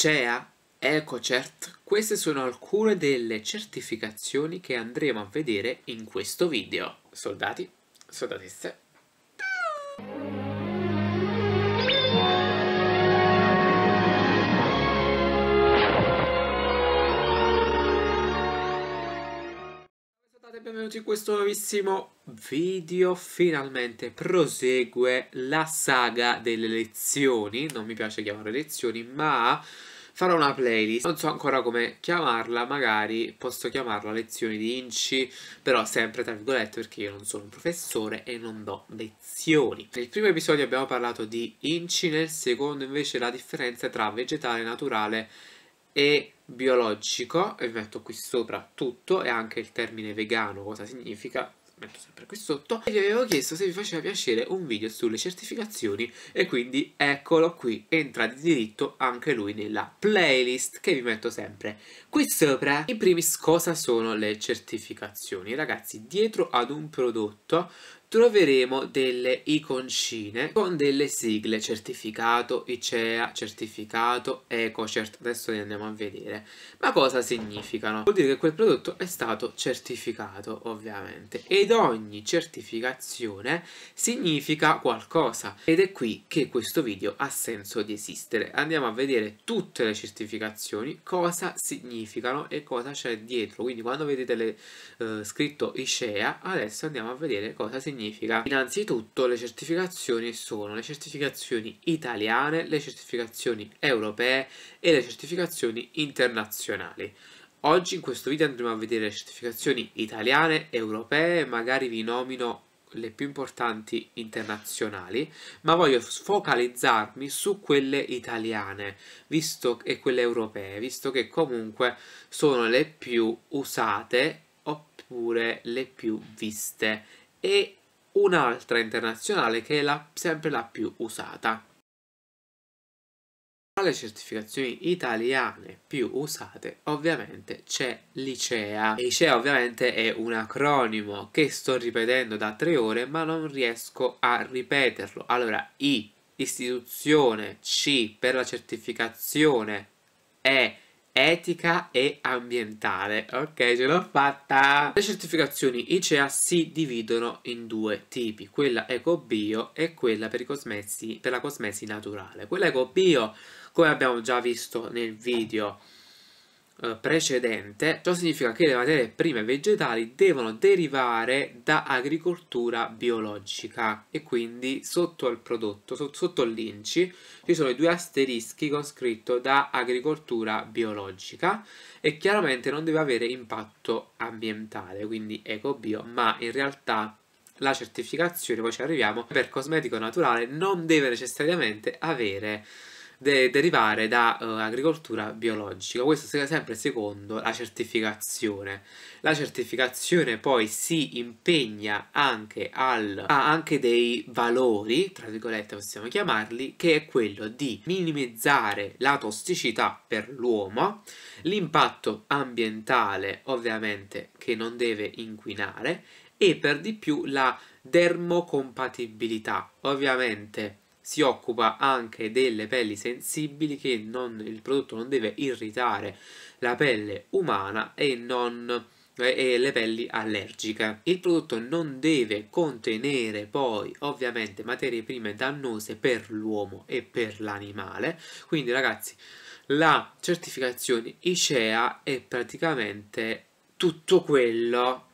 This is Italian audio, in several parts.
CEA, EcoCert, queste sono alcune delle certificazioni che andremo a vedere in questo video. Soldati, soldatesse, benvenuti in questo nuovissimo video. Finalmente prosegue la saga delle lezioni, non mi piace chiamare lezioni, ma farò una playlist. Non so ancora come chiamarla, magari posso chiamarla lezioni di Inci, però sempre tra virgolette perché io non sono un professore e non do lezioni. Nel primo episodio abbiamo parlato di Inci, nel secondo invece la differenza tra vegetale naturale e e biologico e metto qui sopra tutto e anche il termine vegano cosa significa metto sempre qui sotto e vi avevo chiesto se vi faceva piacere un video sulle certificazioni e quindi eccolo qui entra di diritto anche lui nella playlist che vi metto sempre qui sopra in primis cosa sono le certificazioni ragazzi dietro ad un prodotto troveremo delle iconcine con delle sigle certificato, ICEA, certificato, EcoCert, adesso le andiamo a vedere. Ma cosa significano? Vuol dire che quel prodotto è stato certificato ovviamente ed ogni certificazione significa qualcosa ed è qui che questo video ha senso di esistere. Andiamo a vedere tutte le certificazioni, cosa significano e cosa c'è dietro. Quindi quando vedete le, eh, scritto ICEA adesso andiamo a vedere cosa significa significa? Innanzitutto le certificazioni sono le certificazioni italiane, le certificazioni europee e le certificazioni internazionali. Oggi in questo video andremo a vedere le certificazioni italiane, europee, magari vi nomino le più importanti internazionali, ma voglio focalizzarmi su quelle italiane visto, e quelle europee, visto che comunque sono le più usate oppure le più viste e un'altra internazionale che è la, sempre la più usata. Tra le certificazioni italiane più usate ovviamente c'è l'ICEA. ICEA ovviamente è un acronimo che sto ripetendo da tre ore ma non riesco a ripeterlo. Allora I, istituzione, C per la certificazione, E etica e ambientale. Ok, ce l'ho fatta! Le certificazioni ICEA si dividono in due tipi, quella eco-bio e quella per, cosmesi, per la cosmesi naturale. Quella eco-bio, come abbiamo già visto nel video eh, precedente, ciò significa che le materie prime vegetali devono derivare da agricoltura biologica e quindi sotto il prodotto, sotto l'INCI, ci sono i due asterischi con scritto da agricoltura biologica e chiaramente non deve avere impatto ambientale, quindi eco-bio, ma in realtà la certificazione, poi ci arriviamo, per cosmetico naturale non deve necessariamente avere deve derivare da uh, agricoltura biologica, questo sempre secondo la certificazione. La certificazione poi si impegna anche al, ha anche dei valori, tra virgolette possiamo chiamarli, che è quello di minimizzare la tossicità per l'uomo, l'impatto ambientale ovviamente che non deve inquinare e per di più la dermocompatibilità, ovviamente si occupa anche delle pelli sensibili che non, il prodotto non deve irritare la pelle umana e non eh, e le pelli allergiche. Il prodotto non deve contenere poi ovviamente materie prime dannose per l'uomo e per l'animale, quindi ragazzi la certificazione ICEA è praticamente tutto quello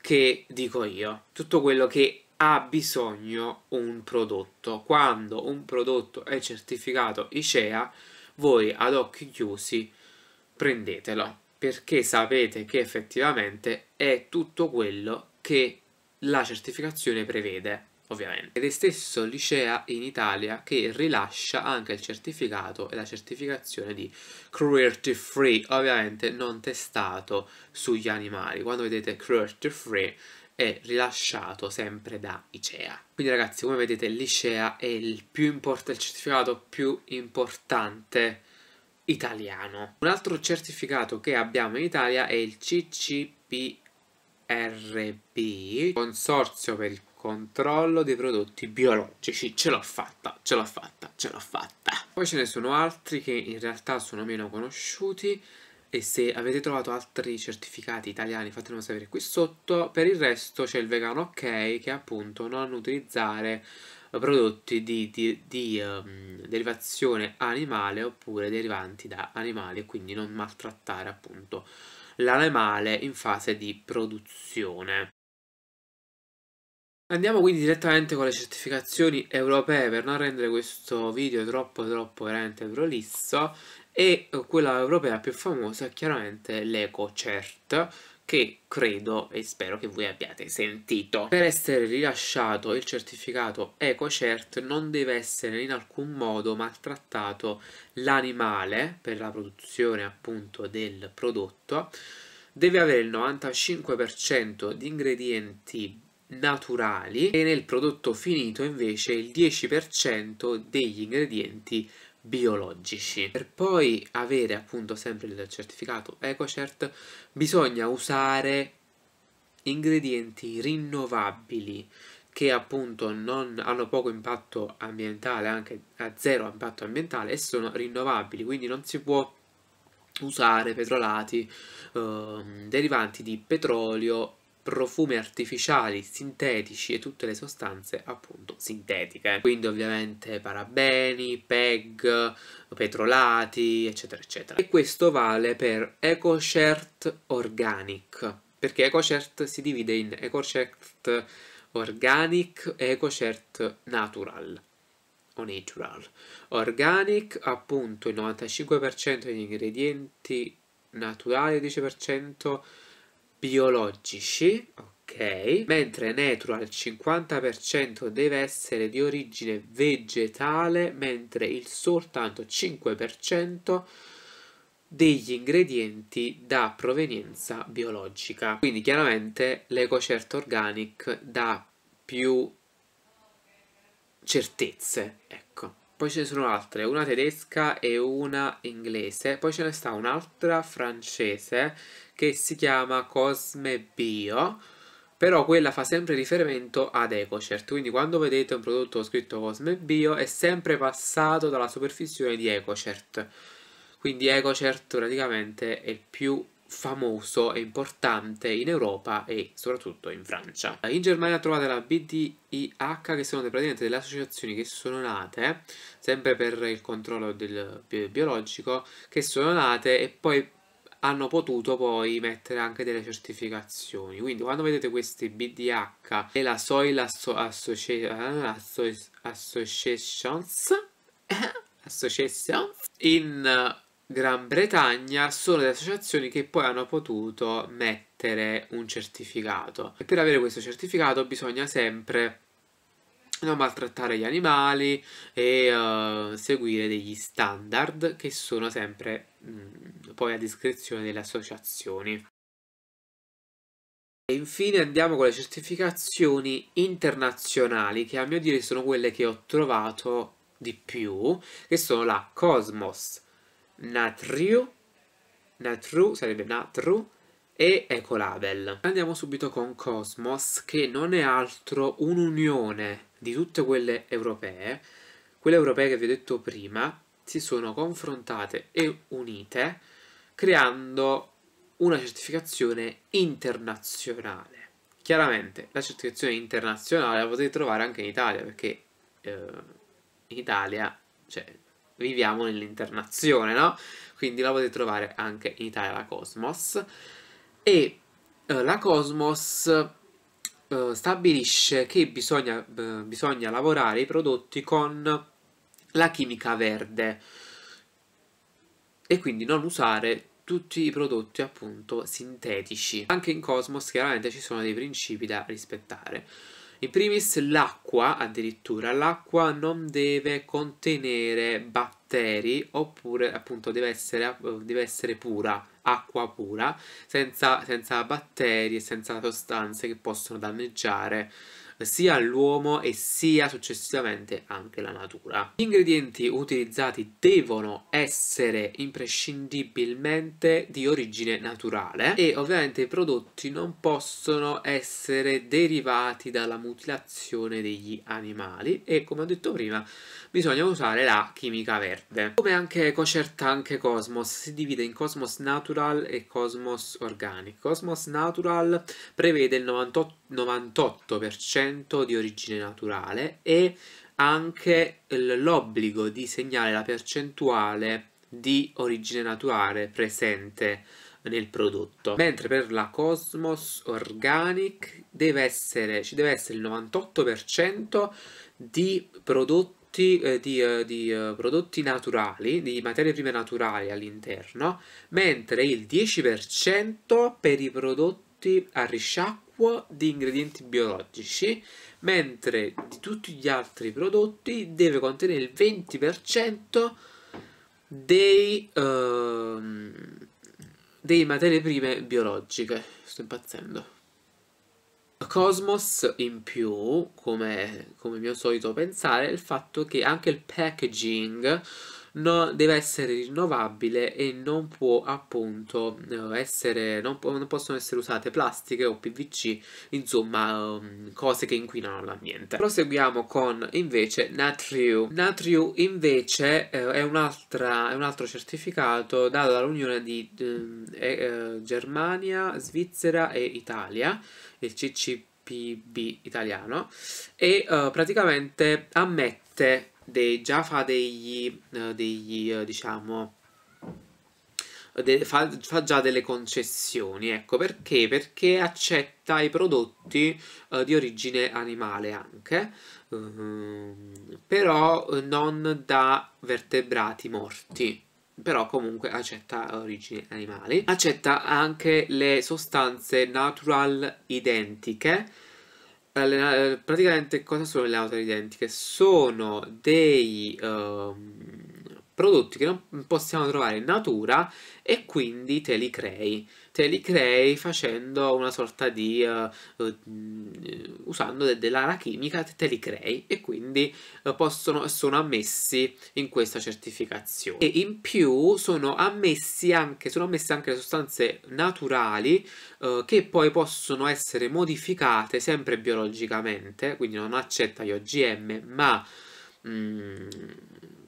che dico io, tutto quello che ha bisogno un prodotto. Quando un prodotto è certificato ICEA, voi ad occhi chiusi prendetelo perché sapete che effettivamente è tutto quello che la certificazione prevede, ovviamente. Ed è stesso l'ICEA in Italia che rilascia anche il certificato e la certificazione di cruelty free, ovviamente non testato sugli animali. Quando vedete cruelty free è rilasciato sempre da ICEA. Quindi ragazzi, come vedete, l'ICEA è il, più import- il certificato più importante italiano. Un altro certificato che abbiamo in Italia è il CCPRB, Consorzio per il controllo dei prodotti biologici. Ce l'ho fatta, ce l'ho fatta, ce l'ho fatta. Poi ce ne sono altri che in realtà sono meno conosciuti e se avete trovato altri certificati italiani fatemelo sapere qui sotto per il resto c'è il vegano ok che è appunto non utilizzare prodotti di, di, di um, derivazione animale oppure derivanti da animali quindi non maltrattare appunto l'animale in fase di produzione Andiamo quindi direttamente con le certificazioni europee per non rendere questo video troppo troppo veramente prolisso e eh, quella europea più famosa è chiaramente l'EcoCert che credo e spero che voi abbiate sentito. Per essere rilasciato il certificato EcoCert non deve essere in alcun modo maltrattato l'animale per la produzione appunto del prodotto deve avere il 95% di ingredienti naturali e nel prodotto finito invece il 10% degli ingredienti biologici. Per poi avere appunto sempre il certificato EcoCert bisogna usare ingredienti rinnovabili che appunto non hanno poco impatto ambientale, anche a zero impatto ambientale e sono rinnovabili, quindi non si può usare petrolati eh, derivanti di petrolio profumi artificiali, sintetici e tutte le sostanze appunto sintetiche. Quindi ovviamente parabeni, PEG, petrolati, eccetera, eccetera. E questo vale per EcoShirt Organic, perché EcoShirt si divide in EcoShirt Organic e EcoShirt Natural o natural. Organic, appunto, il 95% degli ingredienti naturali, 10% biologici, ok, mentre netro al 50% deve essere di origine vegetale, mentre il soltanto 5% degli ingredienti da provenienza biologica. Quindi chiaramente l'EcoCert Organic dà più certezze. Ecco poi ce ne sono altre, una tedesca e una inglese, poi ce ne sta un'altra francese che si chiama Cosme Bio, però quella fa sempre riferimento ad EcoCert, quindi quando vedete un prodotto scritto Cosme Bio è sempre passato dalla superficie di EcoCert, quindi EcoCert praticamente è il più famoso e importante in Europa e soprattutto in Francia. In Germania trovate la BDIH che sono praticamente delle associazioni che sono nate eh, sempre per il controllo del biologico che sono nate e poi hanno potuto poi mettere anche delle certificazioni quindi quando vedete questi BDH e la Soil Asso Associ Asso Associations eh, Association in Gran Bretagna sono le associazioni che poi hanno potuto mettere un certificato. E per avere questo certificato bisogna sempre non maltrattare gli animali e uh, seguire degli standard che sono sempre mh, mm, poi a discrezione delle associazioni. E infine andiamo con le certificazioni internazionali che a mio dire sono quelle che ho trovato di più, che sono la Cosmos, Natru, Natru sarebbe Natru, e Ecolabel. Andiamo subito con Cosmos, che non è altro un'unione di tutte quelle europee. Quelle europee che vi ho detto prima si sono confrontate e unite, creando una certificazione internazionale. Chiaramente la certificazione internazionale la potete trovare anche in Italia, perché eh, in Italia, cioè, viviamo nell'internazione, no? Quindi la potete trovare anche in Italia, la Cosmos. E eh, la Cosmos eh, stabilisce che bisogna, eh, bisogna lavorare i prodotti con la chimica verde e quindi non usare tutti i prodotti appunto sintetici. Anche in Cosmos chiaramente ci sono dei principi da rispettare. In primis l'acqua, addirittura, l'acqua non deve contenere batteri oppure appunto deve essere, deve essere pura, acqua pura, senza, senza batteri e senza sostanze che possono danneggiare sia l'uomo e sia successivamente anche la natura. Gli ingredienti utilizzati devono essere imprescindibilmente di origine naturale e ovviamente i prodotti non possono essere derivati dalla mutilazione degli animali e come ho detto prima bisogna usare la chimica verde. Come anche Kosher anche Cosmos si divide in Cosmos Natural e Cosmos Organic. Cosmos Natural prevede il 98%, 98 100% di origine naturale e anche l'obbligo di segnare la percentuale di origine naturale presente nel prodotto mentre per la Cosmos Organic deve essere, ci deve essere il 98% di prodotti eh, di, eh, di, di, eh, prodotti naturali, di materie prime naturali all'interno, mentre il 10% per i prodotti prodotti a risciacquo di ingredienti biologici, mentre di tutti gli altri prodotti deve contenere il 20% dei, uh, dei materie prime biologiche. Sto impazzendo. Cosmos in più, come, come mio solito pensare, il fatto che anche il packaging no, deve essere rinnovabile e non può appunto eh, essere, non, po non possono essere usate plastiche o PVC, insomma um, cose che inquinano l'ambiente. Proseguiamo con invece Natriu. Natriu invece eh, è, un altro certificato dato dall'Unione di eh, eh, Germania, Svizzera e Italia, il CCPB italiano, e eh, praticamente ammette de, già fa degli, eh, degli eh, diciamo, de, fa, fa, già delle concessioni, ecco perché? Perché accetta i prodotti eh, di origine animale anche, ehm, però non da vertebrati morti però comunque accetta origini animali accetta anche le sostanze natural identiche allenare, eh, praticamente cosa sono le auto identiche? Sono dei um, prodotti che non possiamo trovare in natura e quindi te li crei te li crei facendo una sorta di uh, usando de- dell'ara chimica te li crei e quindi uh, possono, sono ammessi in questa certificazione e in più sono ammessi anche sono ammesse anche le sostanze naturali uh, che poi possono essere modificate sempre biologicamente quindi non accetta gli OGM ma mm,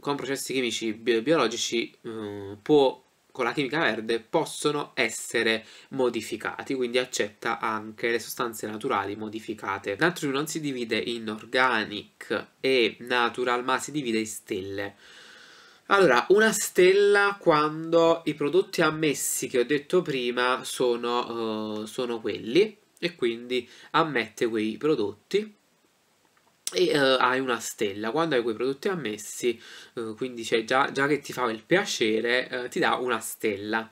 con processi chimici bi- biologici mm, può con la chimica verde possono essere modificati, quindi accetta anche le sostanze naturali modificate. Natrium non si divide in organic e natural, ma si divide in stelle. Allora, una stella quando i prodotti ammessi che ho detto prima sono, uh, sono quelli e quindi ammette quei prodotti e uh, hai una stella. Quando hai quei prodotti ammessi, uh, quindi già, già, che ti fa il piacere, uh, ti dà una stella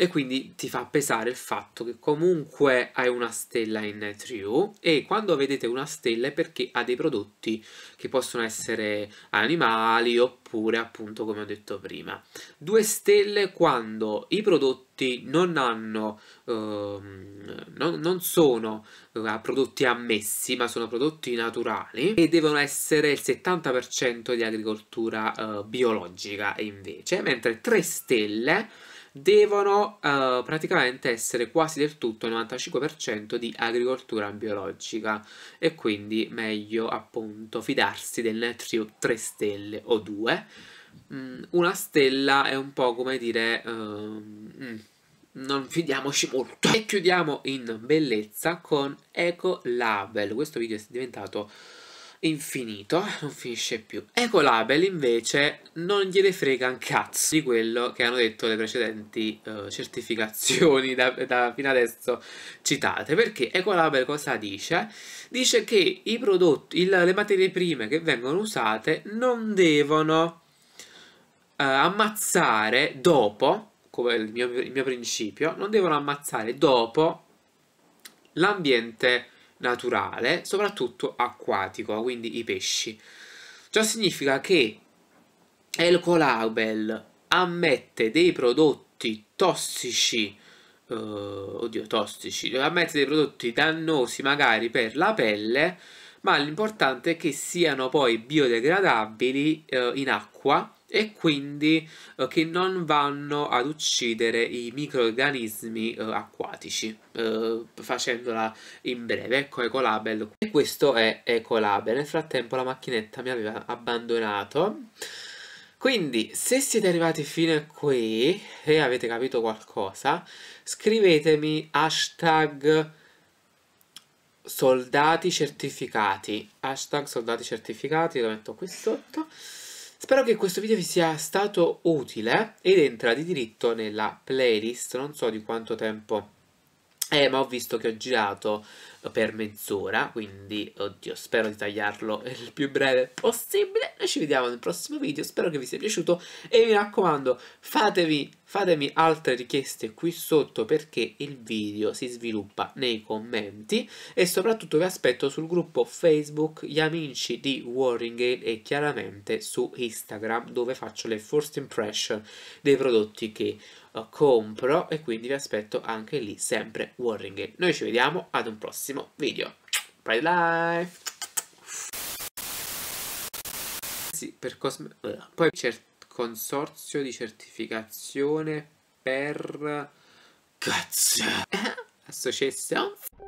e quindi ti fa pesare il fatto che comunque hai una stella in trio e quando vedete una stella è perché ha dei prodotti che possono essere animali oppure appunto come ho detto prima. Due stelle quando i prodotti non hanno, ehm, non, non, sono eh, prodotti ammessi ma sono prodotti naturali e devono essere il 70% di agricoltura eh, biologica invece, mentre tre stelle devono eh, praticamente essere quasi del tutto il 95% di agricoltura biologica e quindi meglio appunto fidarsi del trio 3 stelle o 2 mm, una stella è un po' come dire uh, mm, non fidiamoci molto e chiudiamo in bellezza con Eco Label questo video è diventato infinito, eh, non finisce più. Ecolabel invece non gliene frega un cazzo di quello che hanno detto le precedenti uh, certificazioni da, da fino adesso citate, perché Ecolabel cosa dice? Dice che i prodotti, il, le materie prime che vengono usate non devono uh, ammazzare dopo, come il mio, il mio principio, non devono ammazzare dopo l'ambiente naturale, soprattutto acquatico, quindi i pesci. Ciò significa che Elcolabel ammette dei prodotti tossici, eh, oddio tossici, ammette dei prodotti dannosi magari per la pelle, ma l'importante è che siano poi biodegradabili eh, in acqua e quindi eh, che non vanno ad uccidere i microorganismi eh, acquatici, eh, facendola in breve, ecco Ecolabel. E questo è Ecolabel, nel frattempo la macchinetta mi aveva abbandonato. Quindi, se siete arrivati fino a qui e avete capito qualcosa, scrivetemi hashtag soldati certificati. Hashtag soldati certificati, lo metto qui sotto. Spero che questo video vi sia stato utile ed entra di diritto nella playlist, non so di quanto tempo è, ma ho visto che ho girato per mezz'ora, quindi oddio, spero di tagliarlo il più breve possibile. Noi ci vediamo nel prossimo video, spero che vi sia piaciuto e mi raccomando, fatevi, fatemi altre richieste qui sotto perché il video si sviluppa nei commenti e soprattutto vi aspetto sul gruppo Facebook Gli Amici di Warringale e chiaramente su Instagram dove faccio le first impression dei prodotti che eh, compro e quindi vi aspetto anche lì sempre Warringale. Noi ci vediamo ad un prossimo prossimo video. Bye life! Sì, per cosme... Eh, poi c'è consorzio di certificazione per... Cazzo! Eh, associazione...